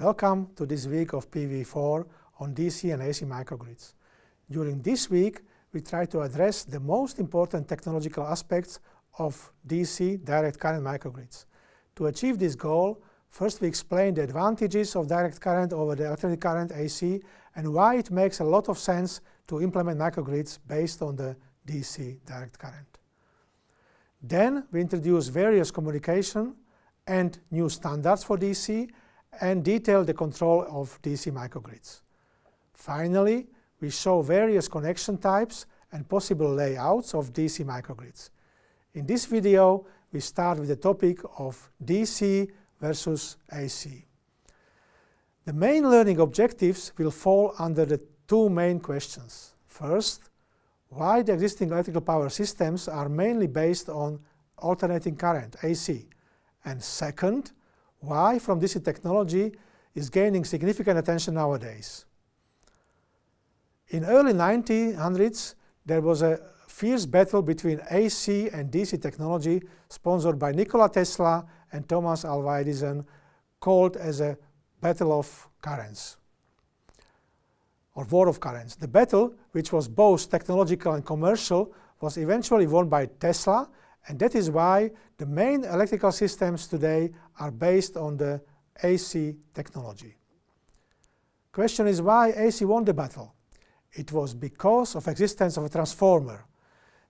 Welcome to this week of PV4 on DC and AC microgrids. During this week, we try to address the most important technological aspects of DC direct current microgrids. To achieve this goal, first we explain the advantages of direct current over the alternating current AC and why it makes a lot of sense to implement microgrids based on the DC direct current. Then we introduce various communication and new standards for DC and detail the control of DC microgrids. Finally, we show various connection types and possible layouts of DC microgrids. In this video, we start with the topic of DC versus AC. The main learning objectives will fall under the two main questions. First, why the existing electrical power systems are mainly based on alternating current, AC. And second, why? From DC technology is gaining significant attention nowadays. In early 1900s, there was a fierce battle between AC and DC technology sponsored by Nikola Tesla and Thomas Alva Edison called as a battle of currents or war of currents. The battle, which was both technological and commercial, was eventually won by Tesla and that is why the main electrical systems today are based on the AC technology. Question is why AC won the battle? It was because of existence of a transformer.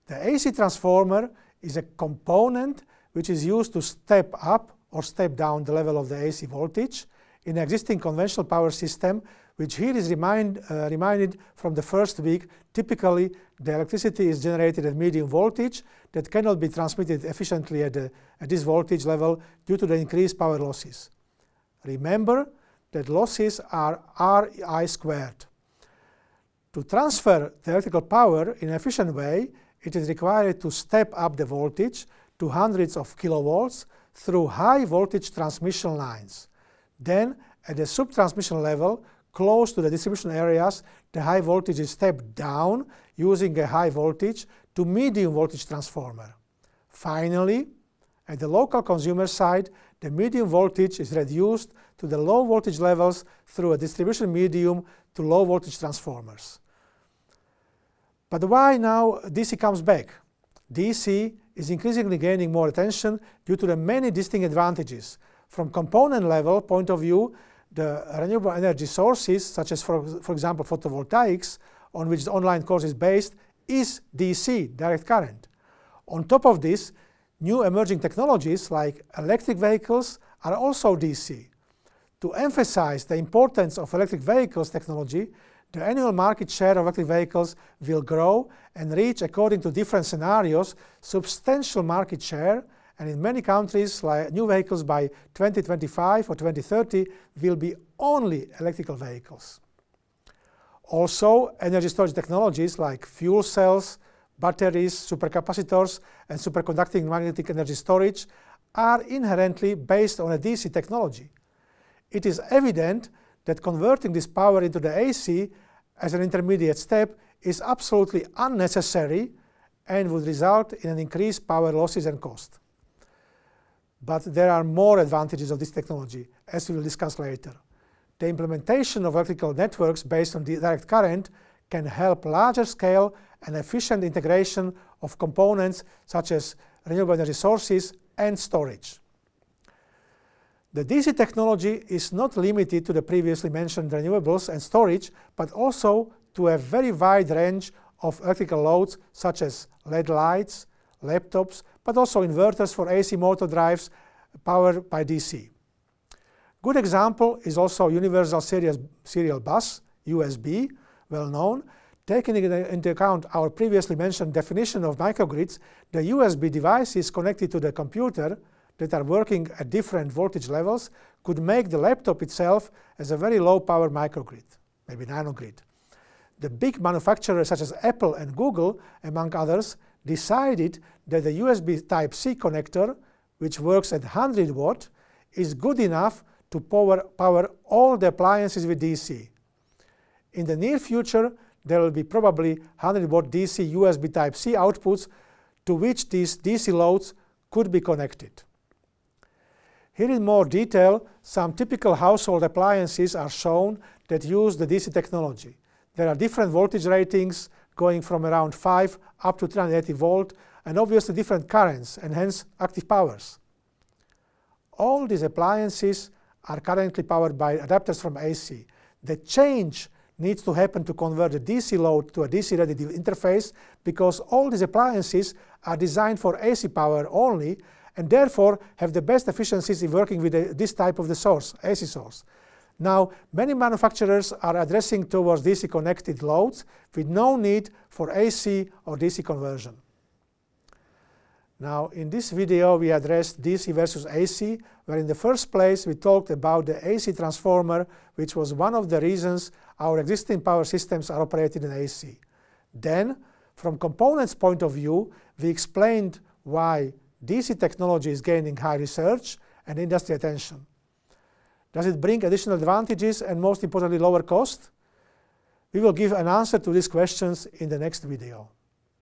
The AC transformer is a component which is used to step up or step down the level of the AC voltage in existing conventional power system, which here is remind, uh, reminded from the first week, typically the electricity is generated at medium voltage that cannot be transmitted efficiently at, the, uh, at this voltage level due to the increased power losses. Remember that losses are Ri squared. To transfer the electrical power in an efficient way, it is required to step up the voltage to hundreds of kilovolts through high voltage transmission lines. Then at the subtransmission level, close to the distribution areas, the high voltage is stepped down using a high voltage to medium voltage transformer. Finally, at the local consumer side, the medium voltage is reduced to the low voltage levels through a distribution medium to low voltage transformers. But why now DC comes back? DC is increasingly gaining more attention due to the many distinct advantages from component level point of view, the renewable energy sources, such as, for, for example, photovoltaics, on which the online course is based, is DC, direct current. On top of this, new emerging technologies like electric vehicles are also DC. To emphasize the importance of electric vehicles technology, the annual market share of electric vehicles will grow and reach, according to different scenarios, substantial market share and in many countries, like new vehicles by 2025 or 2030 will be only electrical vehicles. Also, energy storage technologies like fuel cells, batteries, supercapacitors, and superconducting magnetic energy storage are inherently based on a DC technology. It is evident that converting this power into the AC as an intermediate step is absolutely unnecessary and would result in an increased power losses and cost. But there are more advantages of this technology, as we will discuss later. The implementation of electrical networks based on direct current can help larger scale and efficient integration of components such as renewable energy sources and storage. The DC technology is not limited to the previously mentioned renewables and storage, but also to a very wide range of electrical loads such as LED lights, laptops, but also inverters for AC motor drives powered by DC. Good example is also Universal Series, Serial Bus, USB, well known. Taking into account our previously mentioned definition of microgrids, the USB device is connected to the computer that are working at different voltage levels could make the laptop itself as a very low power microgrid, maybe nanogrid. The big manufacturers such as Apple and Google, among others, decided that the USB Type-C connector, which works at 100 watt, is good enough to power, power all the appliances with DC. In the near future, there will be probably 100 watt DC USB Type-C outputs to which these DC loads could be connected. Here in more detail, some typical household appliances are shown that use the DC technology. There are different voltage ratings, going from around 5 up to 380 volt, and obviously different currents and hence active powers. All these appliances are currently powered by adapters from AC. The change needs to happen to convert the DC load to a DC-ready interface because all these appliances are designed for AC power only and therefore have the best efficiencies in working with this type of the source, AC source. Now, many manufacturers are addressing towards DC connected loads with no need for AC or DC conversion. Now, in this video, we addressed DC versus AC, where in the first place we talked about the AC transformer, which was one of the reasons our existing power systems are operated in AC. Then, from components point of view, we explained why DC technology is gaining high research and industry attention. Does it bring additional advantages and most importantly lower cost? We will give an answer to these questions in the next video.